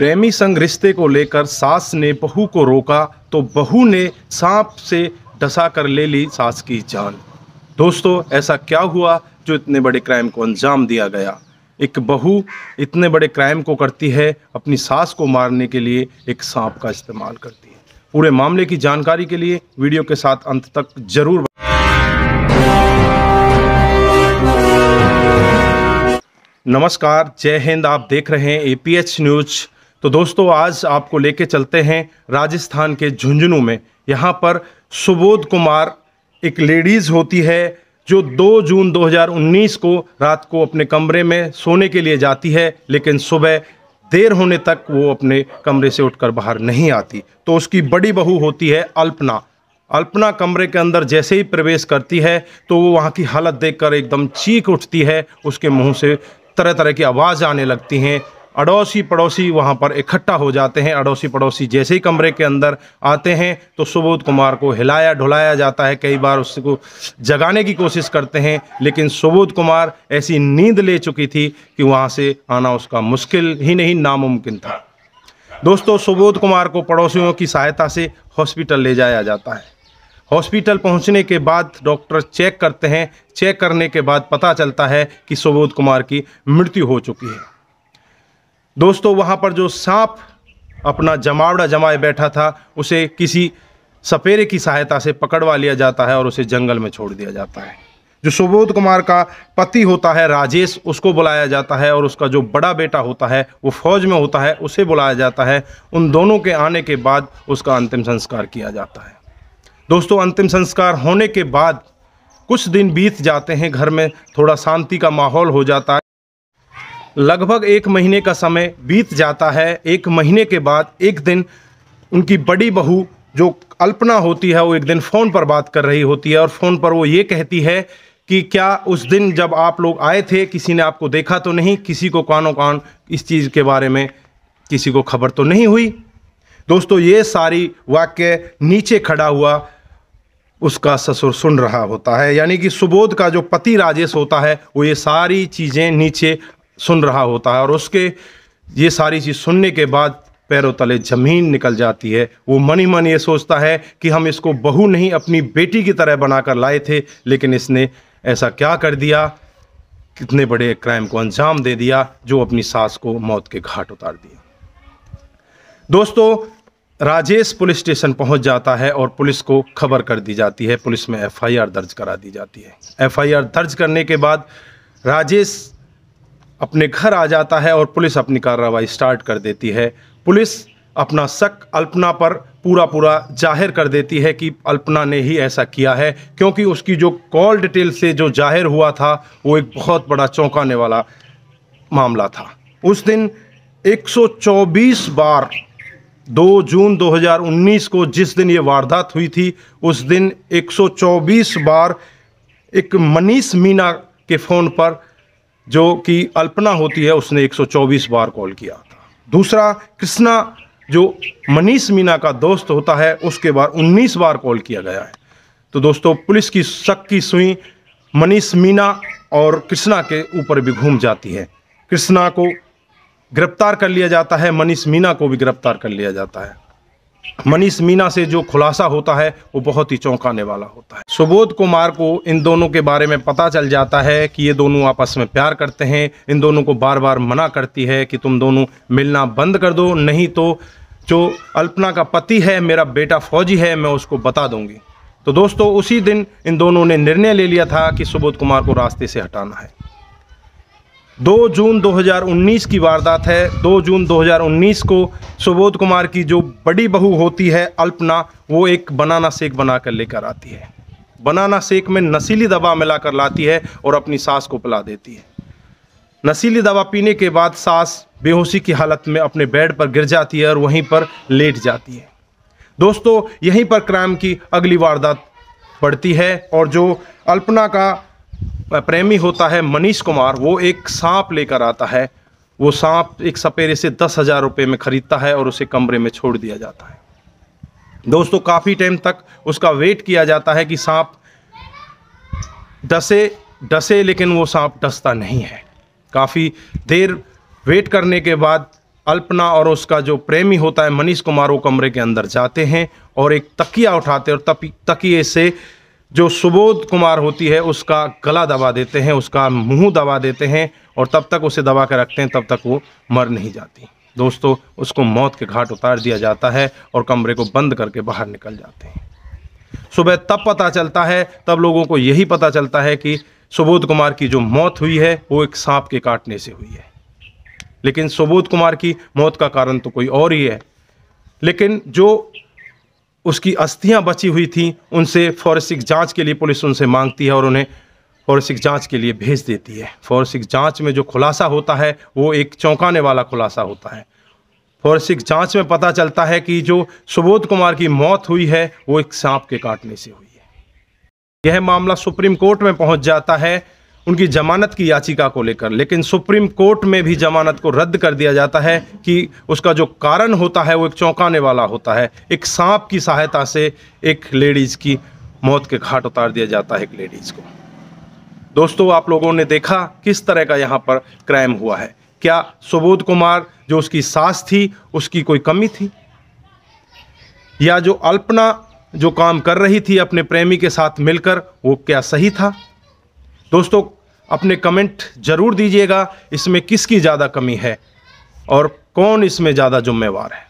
प्रेमी संग रिश्ते को लेकर सास ने बहू को रोका तो बहू ने सांप से डसा कर ले ली सास की जान दोस्तों ऐसा क्या हुआ जो इतने बड़े क्राइम को अंजाम दिया गया एक बहू इतने बड़े क्राइम को करती है अपनी सास को मारने के लिए एक सांप का इस्तेमाल करती है पूरे मामले की जानकारी के लिए वीडियो के साथ अंत तक जरूर नमस्कार जय हिंद आप देख रहे हैं एपीएच न्यूज़ तो दोस्तों आज आपको लेके चलते हैं राजस्थान के झुंझुनू में यहाँ पर सुबोध कुमार एक लेडीज़ होती है जो 2 जून 2019 को रात को अपने कमरे में सोने के लिए जाती है लेकिन सुबह देर होने तक वो अपने कमरे से उठकर बाहर नहीं आती तो उसकी बड़ी बहू होती है अल्पना अल्पना कमरे के अंदर जैसे ही प्रवेश करती है तो वो वहाँ की हालत देखकर एकदम चीख उठती है उसके मुंह से तरह तरह की आवाज़ आने लगती हैं अड़ोसी पड़ोसी वहाँ पर इकट्ठा हो जाते हैं अड़ोसी पड़ोसी जैसे ही कमरे के अंदर आते हैं तो सुबोध कुमार को हिलाया ढुलाया जाता है कई बार उसको जगाने की कोशिश करते हैं लेकिन सुबोध कुमार ऐसी नींद ले चुकी थी कि वहाँ से आना उसका मुश्किल ही नहीं नामुमकिन था दोस्तों सुबोध कुमार को पड़ोसियों की सहायता से हॉस्पिटल ले जाया जाता है हॉस्पिटल पहुंचने के बाद डॉक्टर चेक करते हैं चेक करने के बाद पता चलता है कि सुबोध कुमार की मृत्यु हो चुकी है दोस्तों वहाँ पर जो सांप अपना जमावड़ा जमाए बैठा था उसे किसी सपेरे की सहायता से पकड़वा लिया जाता है और उसे जंगल में छोड़ दिया जाता है जो सुबोध कुमार का पति होता है राजेश उसको बुलाया जाता है और उसका जो बड़ा बेटा होता है वो फौज में होता है उसे बुलाया जाता है उन दोनों के आने के बाद उसका अंतिम संस्कार किया जाता है दोस्तों अंतिम संस्कार होने के बाद कुछ दिन बीत जाते हैं घर में थोड़ा शांति का माहौल हो जाता है लगभग एक महीने का समय बीत जाता है एक महीने के बाद एक दिन उनकी बड़ी बहू जो अल्पना होती है वो एक दिन फ़ोन पर बात कर रही होती है और फ़ोन पर वो ये कहती है कि क्या उस दिन जब आप लोग आए थे किसी ने आपको देखा तो नहीं किसी को कानों कान इस चीज़ के बारे में किसी को खबर तो नहीं हुई दोस्तों ये सारी वाक्य नीचे खड़ा हुआ उसका ससुर सुन रहा होता है यानी कि सुबोध का जो पति राजेश होता है वो ये सारी चीज़ें नीचे सुन रहा होता है और उसके ये सारी चीज़ सुनने के बाद पैरों तले जमीन निकल जाती है वो मन ही मन ये सोचता है कि हम इसको बहू नहीं अपनी बेटी की तरह बनाकर लाए थे लेकिन इसने ऐसा क्या कर दिया कितने बड़े क्राइम को अंजाम दे दिया जो अपनी सास को मौत के घाट उतार दिया दोस्तों राजेश पुलिस स्टेशन पहुंच जाता है और पुलिस को खबर कर दी जाती है पुलिस में एफआईआर दर्ज करा दी जाती है एफआईआर दर्ज करने के बाद राजेश अपने घर आ जाता है और पुलिस अपनी कार्रवाई स्टार्ट कर देती है पुलिस अपना शक अल्पना पर पूरा पूरा जाहिर कर देती है कि अल्पना ने ही ऐसा किया है क्योंकि उसकी जो कॉल डिटेल से जो जाहिर हुआ था वो एक बहुत बड़ा चौंकाने वाला मामला था उस दिन 124 बार 2 जून 2019 को जिस दिन ये वारदात हुई थी उस दिन 124 बार एक मनीष मीना के फ़ोन पर जो कि अल्पना होती है उसने 124 बार कॉल किया था दूसरा कृष्णा जो मनीष मीना का दोस्त होता है उसके बाद 19 बार कॉल किया गया है तो दोस्तों पुलिस की शक की सुई मनीष मीना और कृष्णा के ऊपर भी घूम जाती है कृष्णा को गिरफ्तार कर लिया जाता है मनीष मीना को भी गिरफ्तार कर लिया जाता है मनीष मीना से जो खुलासा होता है वो बहुत ही चौंकाने वाला होता है सुबोध कुमार को इन दोनों के बारे में पता चल जाता है कि ये दोनों आपस में प्यार करते हैं इन दोनों को बार बार मना करती है कि तुम दोनों मिलना बंद कर दो नहीं तो जो अल्पना का पति है मेरा बेटा फौजी है मैं उसको बता दूंगी तो दोस्तों उसी दिन इन दोनों ने निर्णय ले लिया था कि सुबोध कुमार को रास्ते से हटाना है 2 जून 2019 की वारदात है 2 जून 2019 को सुबोध कुमार की जो बड़ी बहू होती है अल्पना वो एक बनाना सेक बना कर लेकर आती है बनाना सेक में नशीली दवा मिलाकर लाती है और अपनी सास को पिला देती है नशीली दवा पीने के बाद सास बेहोशी की हालत में अपने बेड पर गिर जाती है और वहीं पर लेट जाती है दोस्तों यहीं पर क्राइम की अगली वारदात बढ़ती है और जो अल्पना का प्रेमी होता है मनीष कुमार वो एक सांप लेकर आता है वो सांप एक सपेरे से दस हज़ार रुपये में ख़रीदता है और उसे कमरे में छोड़ दिया जाता है दोस्तों काफ़ी टाइम तक उसका वेट किया जाता है कि सांप डसे डसे लेकिन वो सांप डसता नहीं है काफ़ी देर वेट करने के बाद अल्पना और उसका जो प्रेमी होता है मनीष कुमार वो कमरे के अंदर जाते हैं और एक तकिया उठाते हैं और तकिए से जो सुबोध कुमार होती है उसका गला दबा देते हैं उसका मुंह दबा देते हैं और तब तक उसे दबा के रखते हैं तब तक वो मर नहीं जाती दोस्तों उसको मौत के घाट उतार दिया जाता है और कमरे को बंद करके बाहर निकल जाते हैं सुबह तब पता चलता है तब लोगों को यही पता चलता है कि सुबोध कुमार की जो मौत हुई है वो एक सांप के काटने से हुई है लेकिन सुबोध कुमार की मौत का कारण तो कोई और ही है लेकिन जो उसकी अस्थियां बची हुई थी उनसे फॉरेंसिक जांच के लिए पुलिस उनसे मांगती है और उन्हें फॉरेंसिक जांच के लिए भेज देती है फॉरेंसिक जांच में जो खुलासा होता है वो एक चौंकाने वाला खुलासा होता है फॉरेंसिक जांच में पता चलता है कि जो सुबोध कुमार की मौत हुई है वो एक सांप के काटने से हुई है यह मामला सुप्रीम कोर्ट में पहुंच जाता है उनकी जमानत की याचिका को लेकर लेकिन सुप्रीम कोर्ट में भी जमानत को रद्द कर दिया जाता है कि उसका जो कारण होता है वो एक चौंकाने वाला होता है एक सांप की सहायता से एक लेडीज़ की मौत के घाट उतार दिया जाता है एक लेडीज़ को दोस्तों आप लोगों ने देखा किस तरह का यहाँ पर क्राइम हुआ है क्या सुबोध कुमार जो उसकी सास थी उसकी कोई कमी थी या जो अल्पना जो काम कर रही थी अपने प्रेमी के साथ मिलकर वो क्या सही था दोस्तों अपने कमेंट ज़रूर दीजिएगा इसमें किसकी ज़्यादा कमी है और कौन इसमें ज़्यादा जुम्मेवार है